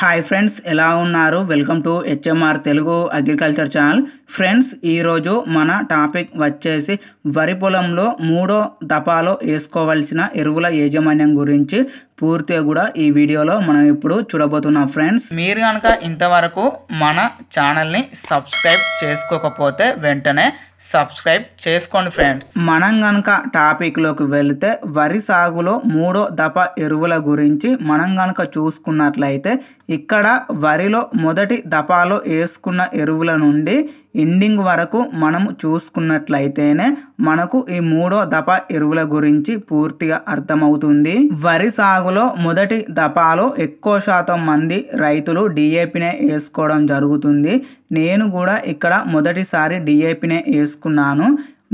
hi friends ఎలా ఉన్నారు welcome to HMR Telugu agriculture channel friends ఈరోజు మన టాపిక్ వచ్చేసి వరి పొలంలో మూడో దపాలో వేసుకోవాల్సిన ఎరువుల యాజమాన్యం గురించి పూర్తిగా కూడా ఈ వీడియోలో మనం ఇప్పుడు చూడబోతున్నాం ఫ్రెండ్స్ మీరు కనుక ఇంతవరకు మన ఛానల్ని సబ్స్క్రైబ్ చేసుకోకపోతే వెంటనే సబ్స్క్రైబ్ చేసుకోండి ఫ్రెండ్స్ మనం గనక టాపిక్లోకి వెళితే వరి సాగులో మూడో దఫ ఎరువుల గురించి మనం గనక చూసుకున్నట్లయితే ఇక్కడ వరిలో మొదటి దఫాలో వేసుకున్న ఎరువుల నుండి ఎండింగ్ వరకు మనము చూసుకున్నట్లయితేనే మనకు ఈ మూడో దఫా ఎరువుల గురించి పూర్తిగా అర్థమవుతుంది వరి సాగులో మొదటి దఫాలో ఎక్కువ శాతం మంది రైతులు డిఏపినే వేసుకోవడం జరుగుతుంది నేను కూడా ఇక్కడ మొదటిసారి డిఏపినే వేసుకున్నాను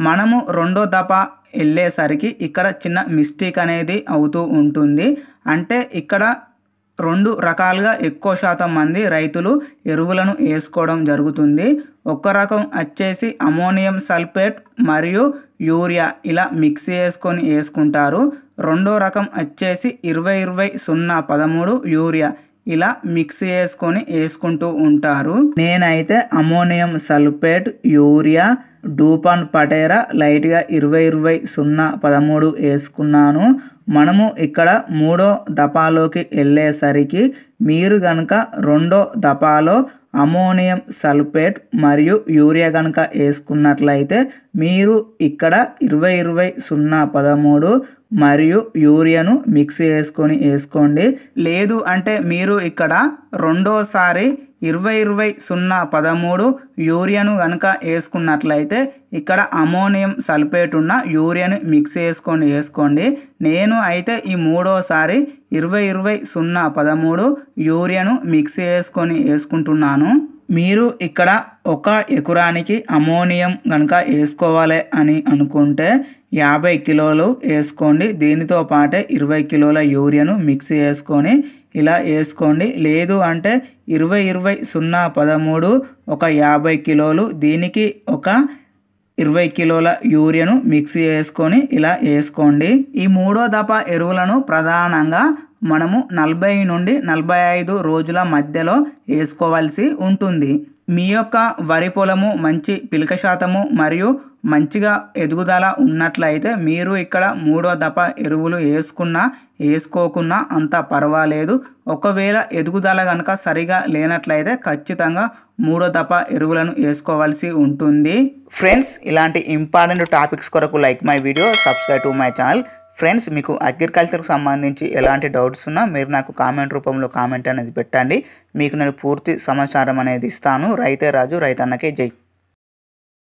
మనము రెండో దఫా వెళ్ళేసరికి ఇక్కడ చిన్న మిస్టేక్ అనేది అవుతూ ఉంటుంది అంటే ఇక్కడ రెండు రకాలుగా ఎక్కువ శాతం మంది రైతులు ఎరువులను వేసుకోవడం జరుగుతుంది ఒక రకం వచ్చేసి అమోనియం సల్ఫేట్ మరియు యూరియా ఇలా మిక్స్ చేసుకొని వేసుకుంటారు రెండో రకం వచ్చేసి ఇరవై ఇరవై సున్నా పదమూడు యూరియా ఇలా మిక్స్ చేసుకొని వేసుకుంటూ ఉంటారు నేనైతే అమోనియం సల్ఫేట్ యూరియా డూపాన్ పటేరా లైట్గా ఇరవై ఇరవై సున్నా పదమూడు వేసుకున్నాను మనము ఇక్కడ మూడో దపాలోకి వెళ్ళేసరికి మీరు గనక రెండో దపాలో అమోనియం సల్ఫేట్ మరియు యూరియా కనుక వేసుకున్నట్లయితే మీరు ఇక్కడ ఇరవై ఇరవై సున్నా పదమూడు మరియు యూరియాను మిక్స్ చేసుకొని వేసుకోండి లేదు అంటే మీరు ఇక్కడ రెండోసారి ఇరవై ఇరవై సున్నా పదమూడు యూరియాను కనుక వేసుకున్నట్లయితే ఇక్కడ అమోనియం సల్ఫేట్ ఉన్న యూరియాను మిక్స్ చేసుకొని వేసుకోండి నేను అయితే ఈ మూడోసారి ఇరవై ఇరవై సున్నా పదమూడు యూరియాను మిక్స్ చేసుకొని వేసుకుంటున్నాను మీరు ఇక్కడ ఒక ఎకరానికి అమ్మోనియం కనుక వేసుకోవాలి అని అనుకుంటే యాభై కిలోలు వేసుకోండి దీనితో పాటే ఇరవై కిలోల యూరియాను మిక్స్ చేసుకొని ఇలా వేసుకోండి లేదు అంటే ఇరవై ఇరవై సున్నా పదమూడు ఒక యాభై కిలోలు దీనికి ఒక ఇరవై కిలోల యూరియను మిక్స్ చేసుకొని ఇలా వేసుకోండి ఈ మూడో దఫా ఎరువులను ప్రధానంగా మనము నలభై నుండి నలభై ఐదు రోజుల మధ్యలో వేసుకోవాల్సి ఉంటుంది మీ యొక్క వరి పొలము మంచి పిలక శాతము మరియు మంచిగా ఎదుగుదల ఉన్నట్లయితే మీరు ఇక్కడ మూడో దఫ ఎరువులు వేసుకున్నా వేసుకోకున్నా అంత పర్వాలేదు ఒకవేళ ఎదుగుదల కనుక సరిగా లేనట్లయితే ఖచ్చితంగా మూడో దఫ ఎరువులను వేసుకోవాల్సి ఉంటుంది ఫ్రెండ్స్ ఇలాంటి ఇంపార్టెంట్ టాపిక్స్ కొరకు like my video subscribe to my channel friends మీకు అగ్రికల్చర్కి సంబంధించి ఎలాంటి డౌట్స్ ఉన్నా మీరు నాకు కామెంట్ రూపంలో కామెంట్ అనేది పెట్టండి మీకు నేను పూర్తి సమాచారం అనేది ఇస్తాను రైతే రాజు రైతన్నకే జై